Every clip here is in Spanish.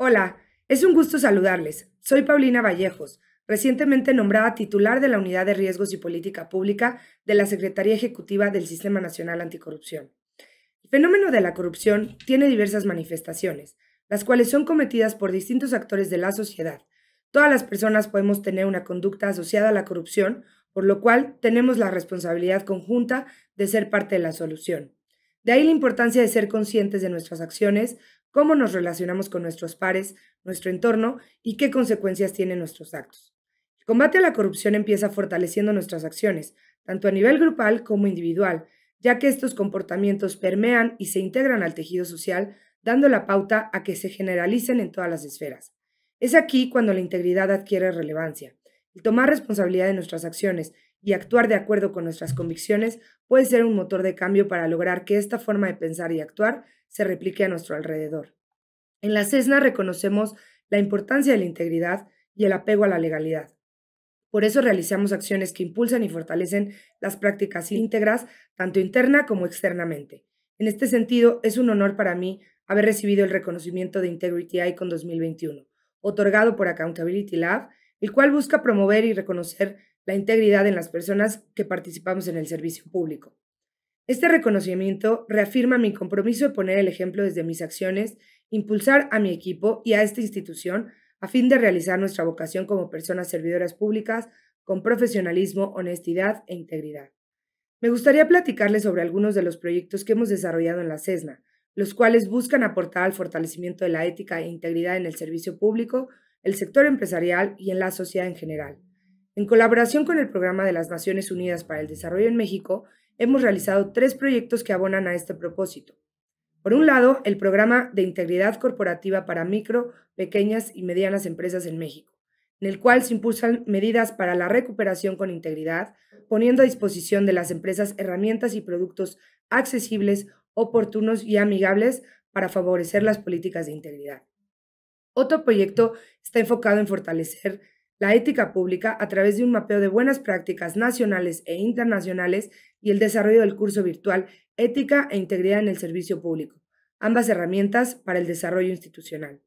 Hola, es un gusto saludarles. Soy Paulina Vallejos, recientemente nombrada titular de la Unidad de Riesgos y Política Pública de la Secretaría Ejecutiva del Sistema Nacional Anticorrupción. El fenómeno de la corrupción tiene diversas manifestaciones, las cuales son cometidas por distintos actores de la sociedad. Todas las personas podemos tener una conducta asociada a la corrupción, por lo cual tenemos la responsabilidad conjunta de ser parte de la solución. De ahí la importancia de ser conscientes de nuestras acciones cómo nos relacionamos con nuestros pares, nuestro entorno y qué consecuencias tienen nuestros actos. El combate a la corrupción empieza fortaleciendo nuestras acciones, tanto a nivel grupal como individual, ya que estos comportamientos permean y se integran al tejido social, dando la pauta a que se generalicen en todas las esferas. Es aquí cuando la integridad adquiere relevancia. El tomar responsabilidad de nuestras acciones y actuar de acuerdo con nuestras convicciones puede ser un motor de cambio para lograr que esta forma de pensar y actuar se replique a nuestro alrededor. En la CESNA reconocemos la importancia de la integridad y el apego a la legalidad. Por eso realizamos acciones que impulsan y fortalecen las prácticas íntegras, tanto interna como externamente. En este sentido, es un honor para mí haber recibido el reconocimiento de Integrity Icon 2021, otorgado por Accountability Lab, el cual busca promover y reconocer la integridad en las personas que participamos en el servicio público. Este reconocimiento reafirma mi compromiso de poner el ejemplo desde mis acciones, impulsar a mi equipo y a esta institución a fin de realizar nuestra vocación como personas servidoras públicas con profesionalismo, honestidad e integridad. Me gustaría platicarles sobre algunos de los proyectos que hemos desarrollado en la CESNA, los cuales buscan aportar al fortalecimiento de la ética e integridad en el servicio público, el sector empresarial y en la sociedad en general. En colaboración con el Programa de las Naciones Unidas para el Desarrollo en México, hemos realizado tres proyectos que abonan a este propósito. Por un lado, el Programa de Integridad Corporativa para Micro, Pequeñas y Medianas Empresas en México, en el cual se impulsan medidas para la recuperación con integridad, poniendo a disposición de las empresas herramientas y productos accesibles, oportunos y amigables para favorecer las políticas de integridad. Otro proyecto está enfocado en fortalecer la ética pública a través de un mapeo de buenas prácticas nacionales e internacionales y el desarrollo del curso virtual Ética e Integridad en el Servicio Público, ambas herramientas para el desarrollo institucional.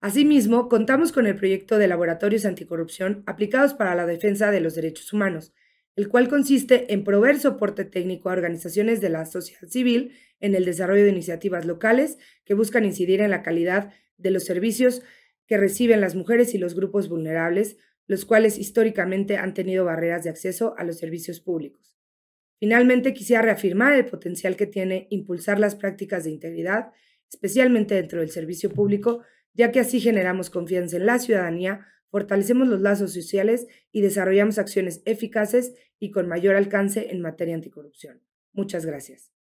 Asimismo, contamos con el proyecto de laboratorios anticorrupción aplicados para la defensa de los derechos humanos, el cual consiste en proveer soporte técnico a organizaciones de la sociedad civil en el desarrollo de iniciativas locales que buscan incidir en la calidad de los servicios que reciben las mujeres y los grupos vulnerables, los cuales históricamente han tenido barreras de acceso a los servicios públicos. Finalmente, quisiera reafirmar el potencial que tiene impulsar las prácticas de integridad, especialmente dentro del servicio público, ya que así generamos confianza en la ciudadanía, fortalecemos los lazos sociales y desarrollamos acciones eficaces y con mayor alcance en materia anticorrupción. Muchas gracias.